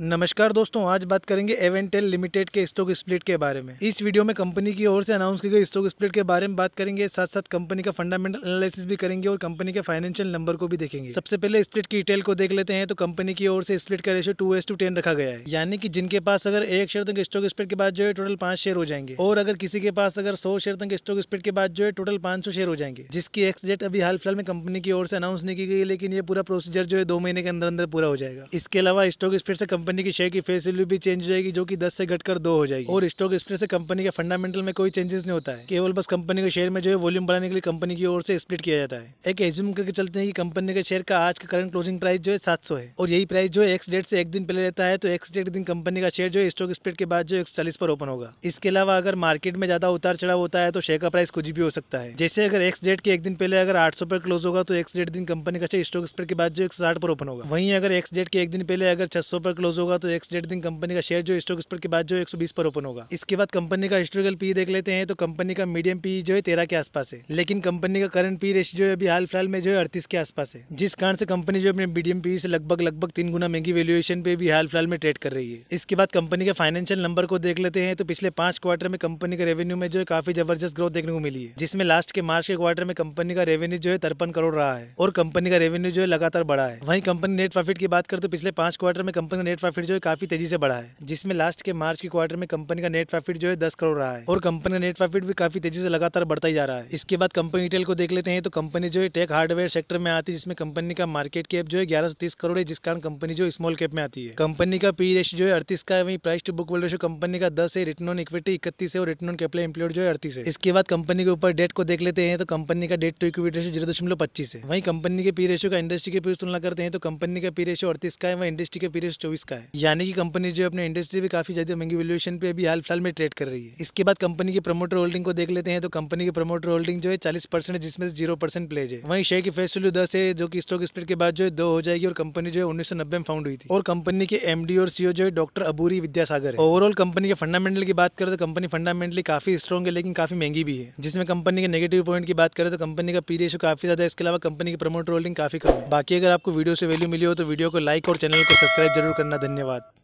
नमस्कार दोस्तों आज बात करेंगे एवेंटेल लिमिटेड के स्टॉक स्प्लिट के बारे में इस वीडियो में कंपनी की ओर से अनाउंस की गई स्टॉक स्प्लिट के बारे में बात करेंगे साथ साथ कंपनी का फंडामेंटल एनालिसिस भी करेंगे और कंपनी के फाइनेंशियल नंबर को भी देखेंगे सबसे पहले स्प्लिट की डिटेल को देख लेते हैं तो कंपनी की ओर से स्प्लिट का ratio two is two ten रखा गया है यानी कि जिनके पास अगर एक शेयर तक स्टॉक स्प्लिट के बाद जो है टोटल पांच शेयर हो जाएंगे और अगर किसी के पास अगर सौ शेयर तक स्टॉक स्प्लिट के बाद जो है टोटल पांच शेयर हो जाएंगे जिसकी एक्स डेट अभी हाल फिलहाल में कंपनी की ओर से अनाउंस नहीं की गई लेकिन ये पूरा प्रोसीजर जो है दो महीने के अंदर अंदर पूरा हो जाएगा इसके अलावा स्टॉक स्प्लिट से कंपनी की शेयर की फेस वैल्यू भी चेंज हो जाएगी जो कि 10 से घटकर दो हो जाएगी और स्टॉक स्प्लिट से कंपनी के फंडामेंटल में कोई चेंजेस नहीं होता है केवल बस कंपनी के शेयर में जो है वॉल्यूम बढ़ाने के लिए कंपनी की ओर से स्प्लिट किया जाता है एक एज्यूम करके चलते हैं कि कंपनी के शेयर का आज का करंट क्लोजिंग प्राइस जो है सात है और यही प्राइस जो है एक्स डेट से एक दिन पहले रहता है तो एक्स डेट दिन कंपनी का शेयर जो है स्टॉक स्प्लिट के बाद जो एक पर ओपन होगा इसके अलावा अगर मार्केट में ज्यादा उतार चढ़ाव होता है तो शेयर का प्राइस कुछ भी हो सकता है जैसे अगर एक्स डेट के एक दिन पहले अगर आठ पर क्लोज होगा तो एक्स डेट दिन कंपनी का शेयर स्टॉक स्प्लिट के बाद जो एक पर ओपन होगा वहीं अगर एक्स डेट के एक दिन पहले अगर छह पर क्लोज होगा तो एक्स डेट दिन कंपनी का शेयर जो स्टॉक स्पर्ट के बाद जो 120 पर ओपन होगा इसके बाद कंपनी का हिस्टोरिकल पी देख लेते हैं तो कंपनी का मीडियम पी जो है तेरह के आसपास है लेकिन कंपनी का करंट पी रेश जो है अभी हाल फिलहाल में जो है अड़तीस के आसपास है जिस कारण से कंपनी जो अपने मीडियम पी से लगभग लगभग तीन गुना महंगी वैल्यूएशन पे भी हाल फिलहाल में ट्रेड कर रही है इसके बाद कंपनी के फाइनेंशियल नंबर को देख लेते हैं तो पिछले पांच क्वार्टर में कंपनी के रेवेन्यू में जो है काफी जबरदस्त ग्रोथ देखने को मिली है जिसमें लास्ट के मार्च के क्वार्टर में कंपनी का रेवेन्यू जो है तरपन करोड़ रहा है और कंपनी का रेवेन्यू जो है लगातार बढ़ा है वहीं कंपनी नेट प्रॉफिट की बात करें तो पिछले पांच क्वार्टर में कंपनी का नेट प्रॉफिट जो है काफी तेजी से बढ़ा है जिसमें लास्ट के मार्च के क्वार्टर में कंपनी का नेट प्रॉफिट जो है दस करोड़ रहा है और कंपनी का नेट प्रॉफिट भी काफी तेजी से लगातार बढ़ता ही जा रहा है इसके बाद कंपनी डिटेल को देख लेते हैं तो कंपनी जो है टेक हार्डवेयर सेक्टर में आती है जिसमें कंपनी का मार्केट कैप जो है ग्यारह करोड़ है जिस कारण कंपनी जो स्मॉल कैप में आती है कंपनी का पी रेश e जो है अड़तीस का है price to book ratio company का दस है रिटर्न ऑन इक्विटी इकतीस है और रिटर्न ऑन कैपिटल एम्प्लॉयड जो है अड़तीस है इसके बाद कंपनी के ऊपर डेट को देख लेते हैं तो कंपनी का debt to equity ratio zero दशमलव पच्चीस है वहीं कंपनी के पी रेशो e का इंडस्ट्री के पी तुलना करते हैं तो कंपनी का पी रेशो e अड़तीस का है वहीं इंडस्ट्री के पी रेशो चौबीस का है यानी कि कंपनी जो अपने इंडस्ट्री भी काफी ज्यादा महंगी वैल्यूएशन पे अभी हाल फिलहाल में ट्रेड कर रही है इसके बाद कंपनी की प्रमोटर होल्डिंग को देख लेते हैं तो कंपनी की प्रमोटर होल्डिंग जो है चालीस परसेंट जिसमें जीरो परसेंट प्लेज है वहीं शेयर की फेस वैल्यू दस है जो की स्टॉक स्प्लिट के बाद जो है दो हो जाएगी और कंपनी जो है उन्नीस में फाउंड हुई थी और कंपनी के एमडी और सीओ e जो है डॉक्टर अबूरी विद्यासागर है ओवरऑल कंपनी के फंडामेंटल की बात करें तो कंपनी फंडामेंटली काफी स्ट्रॉग है लेकिन काफी महंगी भी है जिसमें कंपनी के नेगेटिव पॉइंट की बात करें तो कंपनी का पी रेशो काफी ज्यादा इसके अलावा कंपनी की प्रमोटर होल्डिंग काफी कम है बाकी अगर आपको वीडियो से वैल्यू मिली हो तो वीडियो को लाइक और चैनल को सब्सक्राइब जरूर करना धन्यवाद